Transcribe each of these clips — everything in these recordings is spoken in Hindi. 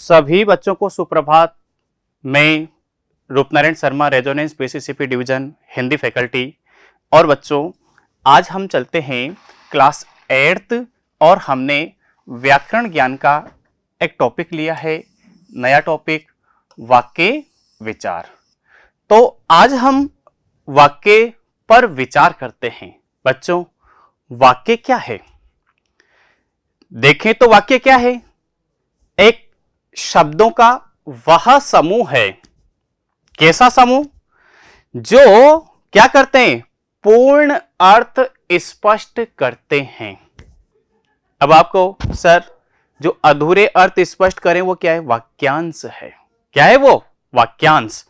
सभी बच्चों को सुप्रभात मैं रूपनारायण शर्मा रेजोनेंस बेसिसिपी डिवीजन हिंदी फैकल्टी और बच्चों आज हम चलते हैं क्लास एट्थ और हमने व्याकरण ज्ञान का एक टॉपिक लिया है नया टॉपिक वाक्य विचार तो आज हम वाक्य पर विचार करते हैं बच्चों वाक्य क्या है देखें तो वाक्य क्या है एक शब्दों का वह समूह है कैसा समूह जो क्या करते हैं पूर्ण अर्थ स्पष्ट करते हैं अब आपको सर जो अधूरे अर्थ स्पष्ट करें वो क्या है वाक्यांश है क्या है वो वाक्यांश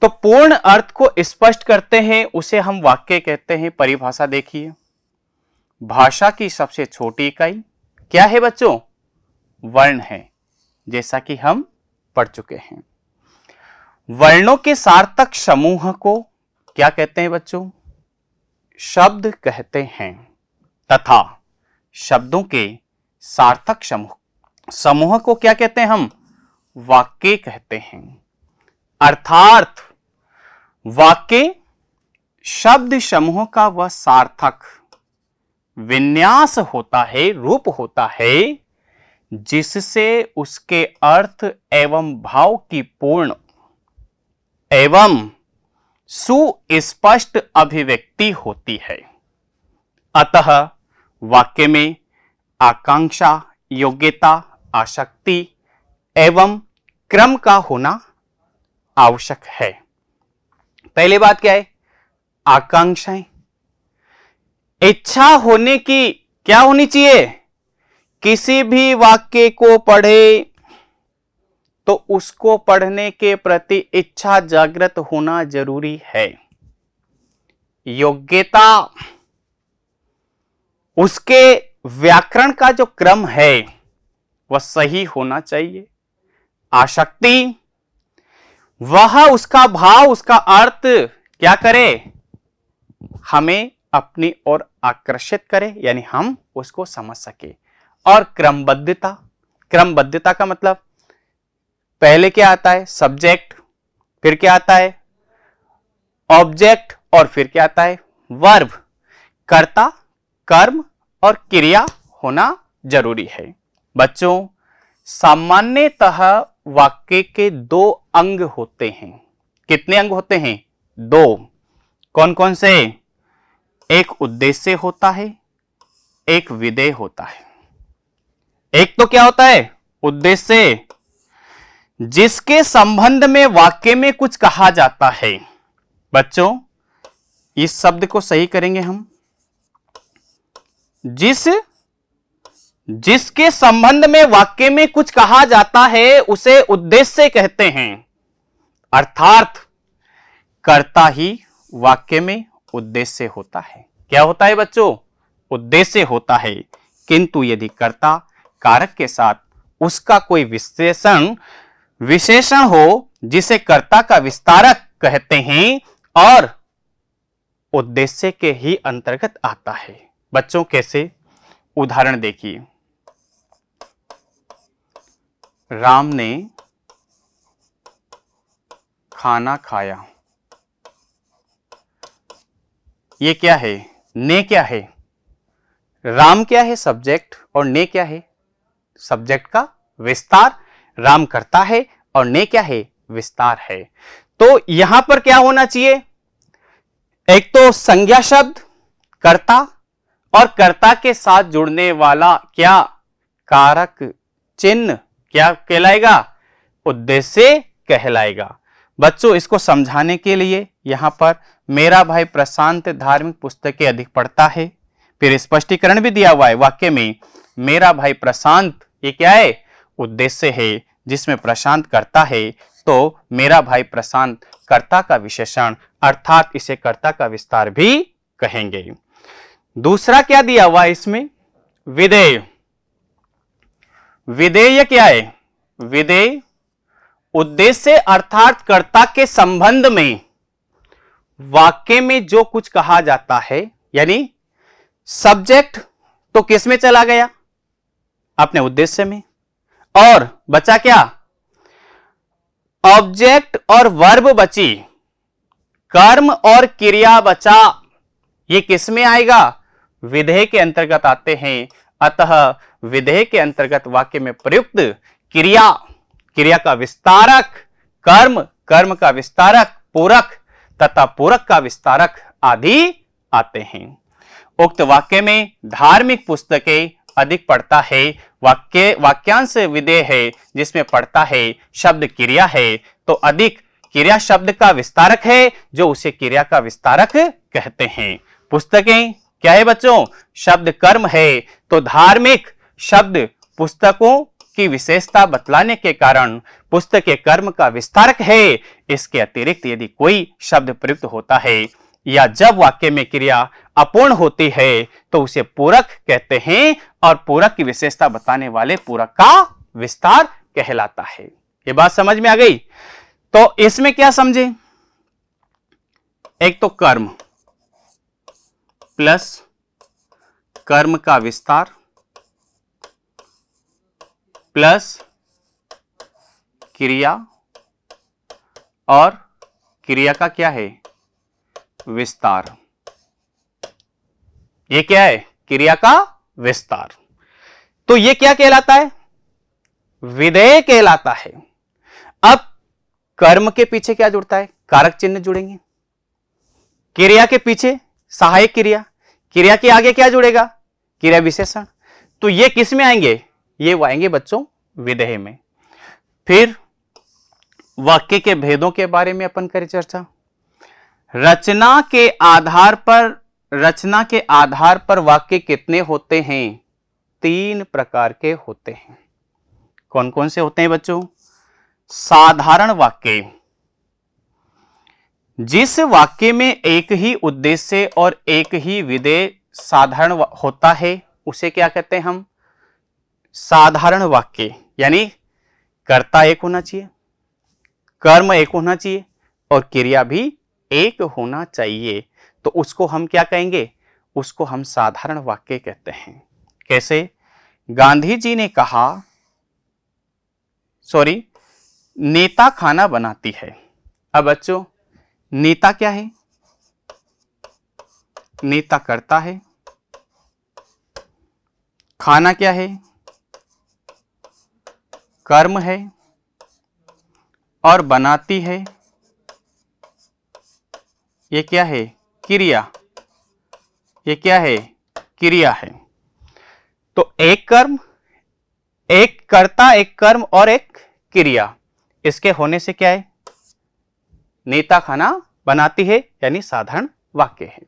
तो पूर्ण अर्थ को स्पष्ट करते हैं उसे हम वाक्य कहते हैं परिभाषा देखिए भाषा की सबसे छोटी इकाई क्या है बच्चों वर्ण है जैसा कि हम पढ़ चुके हैं वर्णों के सार्थक समूह को क्या कहते हैं बच्चों शब्द कहते हैं तथा शब्दों के सार्थक समूह समूह को क्या कहते हैं हम वाक्य कहते हैं अर्थार्थ वाक्य शब्द समूह का वह सार्थक विन्यास होता है रूप होता है जिससे उसके अर्थ एवं भाव की पूर्ण एवं सुस्पष्ट अभिव्यक्ति होती है अतः वाक्य में आकांक्षा योग्यता आशक्ति एवं क्रम का होना आवश्यक है पहली बात क्या है आकांक्षाएं इच्छा होने की क्या होनी चाहिए किसी भी वाक्य को पढ़े तो उसको पढ़ने के प्रति इच्छा जागृत होना जरूरी है योग्यता उसके व्याकरण का जो क्रम है वह सही होना चाहिए आशक्ति वह उसका भाव उसका अर्थ क्या करे हमें अपनी ओर आकर्षित करे यानी हम उसको समझ सके और क्रमबद्धता क्रमबद्धता का मतलब पहले क्या आता है सब्जेक्ट फिर क्या आता है ऑब्जेक्ट और फिर क्या आता है वर्ब कर्ता कर्म और क्रिया होना जरूरी है बच्चों सामान्यतः वाक्य के दो अंग होते हैं कितने अंग होते हैं दो कौन कौन से एक उद्देश्य होता है एक विधेय होता है एक तो क्या होता है उद्देश्य जिसके संबंध में वाक्य में कुछ कहा जाता है बच्चों इस शब्द को सही करेंगे हम जिस जिसके संबंध में वाक्य में कुछ कहा जाता है उसे उद्देश्य कहते हैं अर्थात कर्ता ही वाक्य में उद्देश्य होता है क्या होता है बच्चों उद्देश्य होता है किंतु यदि कर्ता कारक के साथ उसका कोई विश्लेषण विशेषण हो जिसे कर्ता का विस्तारक कहते हैं और उद्देश्य के ही अंतर्गत आता है बच्चों कैसे उदाहरण देखिए राम ने खाना खाया ये क्या है ने क्या है राम क्या है सब्जेक्ट और ने क्या है सब्जेक्ट का विस्तार राम करता है और ने क्या है विस्तार है तो यहां पर क्या होना चाहिए एक तो संज्ञा शब्द कर्ता और कर्ता के साथ जुड़ने वाला क्या कारक चिन्ह क्या कहलाएगा उद्देश्य कहलाएगा बच्चों इसको समझाने के लिए यहां पर मेरा भाई प्रशांत धार्मिक पुस्तकें अधिक पढ़ता है फिर स्पष्टीकरण भी दिया हुआ है वाक्य में मेरा भाई प्रशांत ये क्या है उद्देश्य है जिसमें प्रशांत करता है तो मेरा भाई प्रशांत कर्ता का विशेषण अर्थात इसे कर्ता का विस्तार भी कहेंगे दूसरा क्या दिया हुआ इसमें विधेय विधेय क्या है विधेय उद्देश्य अर्थात कर्ता के संबंध में वाक्य में जो कुछ कहा जाता है यानी सब्जेक्ट तो किसमें चला गया अपने उद्देश्य में और बचा क्या ऑब्जेक्ट और वर्ब बची कर्म और क्रिया बचा ये किस में आएगा विधेय के अंतर्गत आते हैं अतः विधेय के अंतर्गत वाक्य में प्रयुक्त क्रिया क्रिया का विस्तारक कर्म कर्म का विस्तारक पूरक तथा पूरक का विस्तारक आदि आते हैं उक्त वाक्य में धार्मिक पुस्तकें अधिक पढ़ता है वाक्य वाक्यांश विधेय है जिसमें पढ़ता है शब्द क्रिया है तो अधिक क्रिया शब्द का विस्तारक है जो उसे क्रिया का विस्तारक कहते हैं पुस्तकें क्या है बच्चों शब्द कर्म है तो धार्मिक शब्द पुस्तकों की विशेषता बतलाने के कारण पुस्तक के कर्म का विस्तारक है इसके अतिरिक्त यदि कोई शब्द प्रयुक्त होता है या जब वाक्य में क्रिया अपूर्ण होती है तो उसे पूरक कहते हैं और पूरक की विशेषता बताने वाले पूरक का विस्तार कहलाता है ये बात समझ में आ गई तो इसमें क्या समझे एक तो कर्म प्लस कर्म का विस्तार प्लस क्रिया और क्रिया का क्या है विस्तार ये क्या है क्रिया का विस्तार तो ये क्या कहलाता है विधेय कहलाता है अब कर्म के पीछे क्या जुड़ता है कारक चिन्ह जुड़ेंगे क्रिया के पीछे सहायक क्रिया क्रिया के आगे क्या जुड़ेगा क्रिया विशेषण तो ये किस में आएंगे ये वो आएंगे बच्चों विधेय में फिर वाक्य के भेदों के बारे में अपन करें चर्चा रचना के आधार पर रचना के आधार पर वाक्य कितने होते हैं तीन प्रकार के होते हैं कौन कौन से होते हैं बच्चों साधारण वाक्य जिस वाक्य में एक ही उद्देश्य और एक ही विधेय साधारण होता है उसे क्या कहते हैं हम साधारण वाक्य यानी कर्ता एक होना चाहिए कर्म एक होना चाहिए और क्रिया भी एक होना चाहिए तो उसको हम क्या कहेंगे उसको हम साधारण वाक्य कहते हैं कैसे गांधी जी ने कहा सॉरी नेता खाना बनाती है अब बच्चों नेता क्या है नेता करता है खाना क्या है कर्म है और बनाती है ये क्या है क्रिया ये क्या है क्रिया है तो एक कर्म एक कर्ता एक कर्म और एक क्रिया इसके होने से क्या है नेता खाना बनाती है यानी साधारण वाक्य है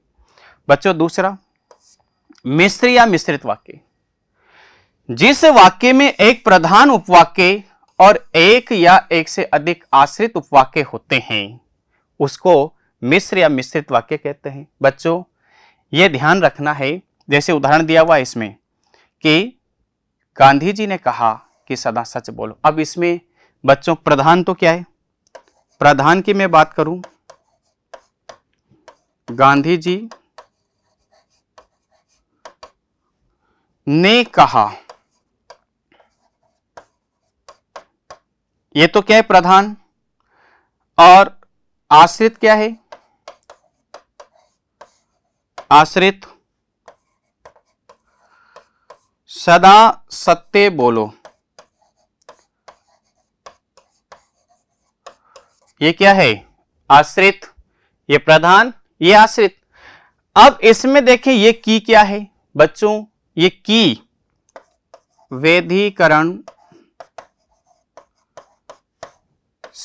बच्चों दूसरा मिश्र या मिश्रित वाक्य जिस वाक्य में एक प्रधान उपवाक्य और एक या एक से अधिक आश्रित उपवाक्य होते हैं उसको मिश्र या मिश्रित वाक्य कहते हैं बच्चों ये ध्यान रखना है जैसे उदाहरण दिया हुआ इसमें कि गांधी जी ने कहा कि सदा सच बोलो अब इसमें बच्चों प्रधान तो क्या है प्रधान की मैं बात करूं गांधी जी ने कहा यह तो क्या है प्रधान और आश्रित क्या है आश्रित सदा सत्य बोलो ये क्या है आश्रित ये प्रधान ये आश्रित अब इसमें देखें ये की क्या है बच्चों ये की वेदीकरण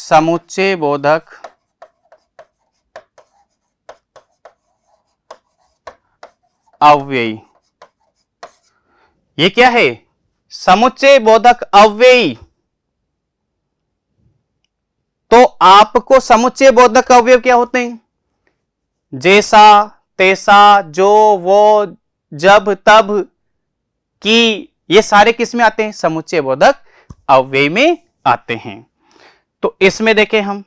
समुच्चय बोधक अव्ययी ये क्या है समुच्चय बोधक अव्ययी तो आपको समुच्चय बोधक अवयव क्या होते हैं जैसा तैसा जो वो जब तब की ये सारे किस में आते हैं समुच्चय बोधक अव्यय में आते हैं तो इसमें देखें हम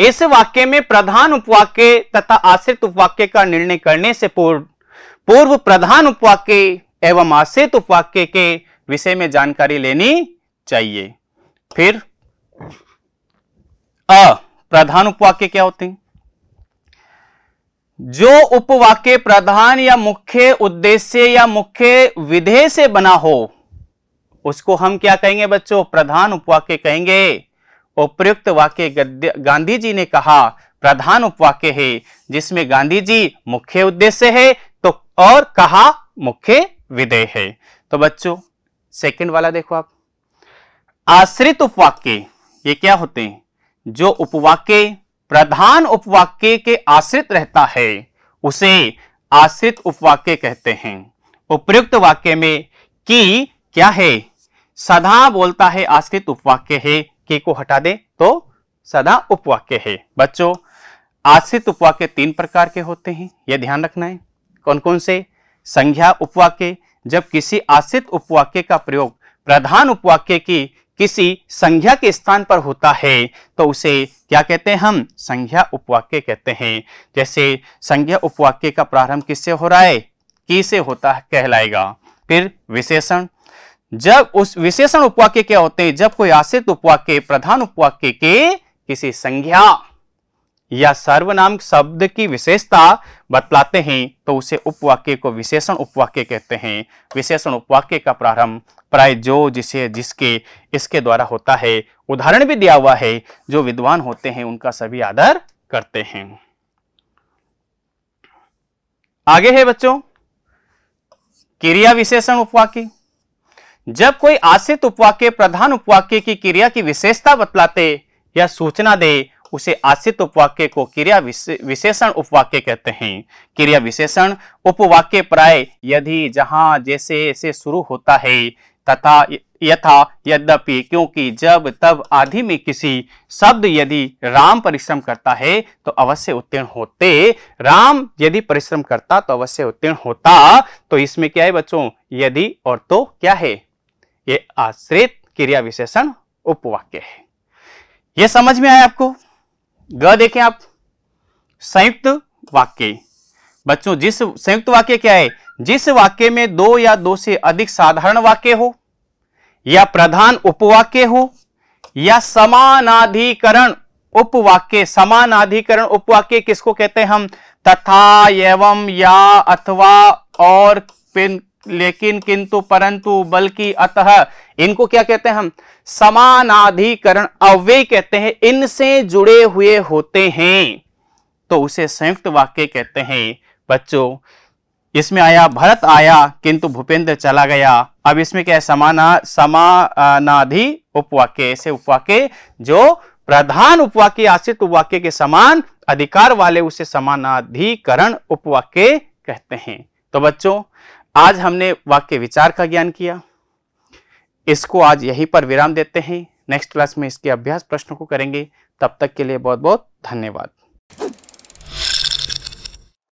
इस वाक्य में प्रधान उपवाक्य तथा आश्रित उपवाक्य का निर्णय करने से पूर्व पूर्व प्रधान उपवाक्य एवं आश्रित उपवाक्य के विषय में जानकारी लेनी चाहिए फिर अ प्रधान उपवाक्य क्या होते हैं जो उपवाक्य प्रधान या मुख्य उद्देश्य या मुख्य विधेय से बना हो उसको हम क्या कहेंगे बच्चों प्रधान उपवाक्य कहेंगे उपयुक्त वाक्य गांधी जी ने कहा प्रधान उपवाक्य है जिसमें गांधी जी मुख्य उद्देश्य है तो और कहा मुख्य विधेय है तो बच्चों सेकंड वाला देखो आप आश्रित उपवाक्य ये क्या होते हैं जो उपवाक्य प्रधान उपवाक्य के आश्रित रहता है उसे आश्रित उपवाक्य कहते हैं उपयुक्त वाक्य में की क्या है सदा बोलता है आश्रित उपवाक्य है के को हटा दे तो सदा उपवाक्य है बच्चों आश्रित उपवाक्य तीन प्रकार के होते हैं यह ध्यान रखना है कौन कौन से संज्ञा उपवाक्य जब किसी आश्रित उपवाक्य का प्रयोग प्रधान उपवाक्य की किसी संज्ञा के स्थान पर होता है तो उसे क्या कहते हैं हम संज्ञा उपवाक्य कहते हैं जैसे संज्ञा उपवाक्य का प्रारंभ किससे हो रहा है की से होता है कहलाएगा फिर विशेषण जब उस विशेषण उपवाक्य क्या होते हैं जब कोई आश्रित उपवाक्य प्रधान उपवाक्य के किसी संज्ञा या सर्वनाम शब्द की विशेषता बतलाते हैं तो उसे उपवाक्य को विशेषण उपवाक्य कहते हैं विशेषण उपवाक्य का प्रारंभ प्राय जो जिसे जिसके इसके द्वारा होता है उदाहरण भी दिया हुआ है जो विद्वान होते हैं उनका सभी आदर करते हैं आगे है बच्चों क्रिया विशेषण उपवाक्य जब कोई आश्रित उपवाक्य प्रधान उपवाक्य की क्रिया की विशेषता बतलाते या सूचना दे उसे आश्रित उपवाक्य को क्रिया विशेषण उपवाक्य कहते हैं क्रिया विशेषण उपवाक्य प्राय यदि जहां जैसे ऐसे शुरू होता है तथा यथा यद्यपि क्योंकि जब तब आदि में किसी शब्द यदि राम परिश्रम करता है तो अवश्य उत्तीर्ण होते राम यदि परिश्रम करता तो अवश्य उत्तीर्ण होता तो इसमें क्या है बच्चों यदि और तो क्या है ये आश्रित क्रिया विशेषण उपवाक्य है ये समझ में आया आपको ग देखें आप संयुक्त वाक्य बच्चों जिस संयुक्त वाक्य क्या है जिस वाक्य में दो या दो से अधिक साधारण वाक्य हो या प्रधान उपवाक्य हो या समानाधिकरण उपवाक्य समानाधिकरण उपवाक्य किसको कहते हैं हम तथा एवं या अथवा और लेकिन किंतु परंतु बल्कि अतः इनको क्या कहते हैं हम समानाधिकरण अव्यय कहते हैं इनसे जुड़े हुए होते हैं तो उसे संयुक्त वाक्य कहते हैं बच्चों इसमें आया भरत आया किंतु भूपेंद्र चला गया अब इसमें क्या है समाना समानाधि उपवाक्य ऐसे उपवाक्य जो प्रधान उपवाक्य आश्रित उपवाक्य के समान अधिकार वाले उसे समानाधिकरण उपवाक्य कहते हैं तो बच्चों आज हमने वाक्य विचार का ज्ञान किया इसको आज यहीं पर विराम देते हैं नेक्स्ट क्लास में इसके अभ्यास प्रश्नों को करेंगे तब तक के लिए बहुत बहुत धन्यवाद